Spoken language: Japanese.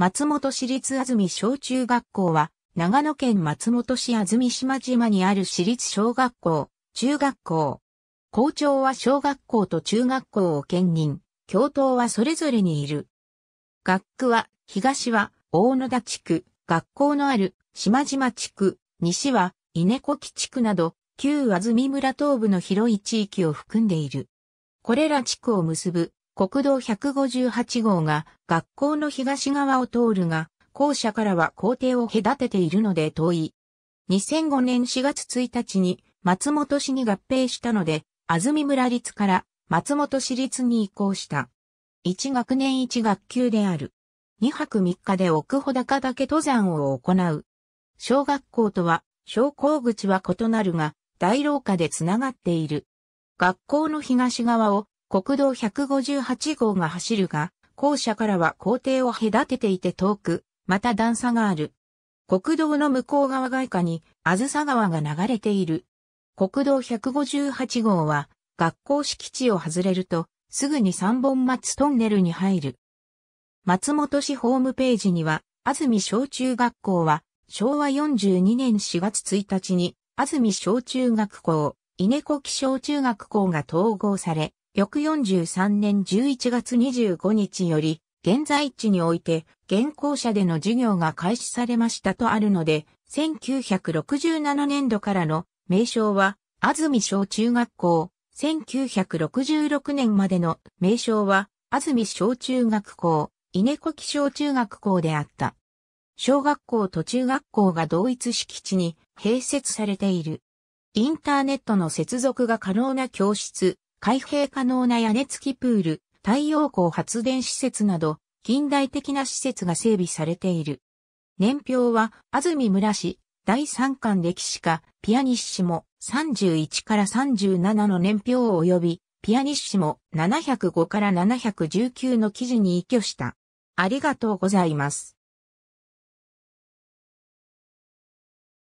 松本市立安住小中学校は、長野県松本市安住島島にある市立小学校、中学校。校長は小学校と中学校を兼任、教頭はそれぞれにいる。学区は、東は大野田地区、学校のある島島地区、西は稲子木地区など、旧安住村東部の広い地域を含んでいる。これら地区を結ぶ国道158号が学校の東側を通るが、校舎からは校庭を隔てているので遠い。2005年4月1日に松本市に合併したので、安住村立から松本市立に移行した。1学年1学級である。2泊3日で奥穂高岳登山を行う。小学校とは、昇降口は異なるが、大廊下でつながっている。学校の東側を国道158号が走るが、校舎からは校庭を隔てていて遠く、また段差がある。国道の向こう側外下に、あずさ川が流れている。国道158号は、学校敷地を外れると、すぐに三本松トンネルに入る。松本市ホームページには、安住小中学校は、昭和42年4月1日に、安住小中学校、稲子木小中学校が統合され、翌43年11月25日より、現在地において、現行者での授業が開始されましたとあるので、1967年度からの名称は、安住小中学校、1966年までの名称は、安住小中学校、稲子木小中学校であった。小学校と中学校が同一敷地に併設されている。インターネットの接続が可能な教室、開閉可能な屋根付きプール、太陽光発電施設など、近代的な施設が整備されている。年表は、安住村市、第三巻歴史家、ピアニッシモ、31から37の年表を及び、ピアニッシモ、705から719の記事に依拠した。ありがとうございます。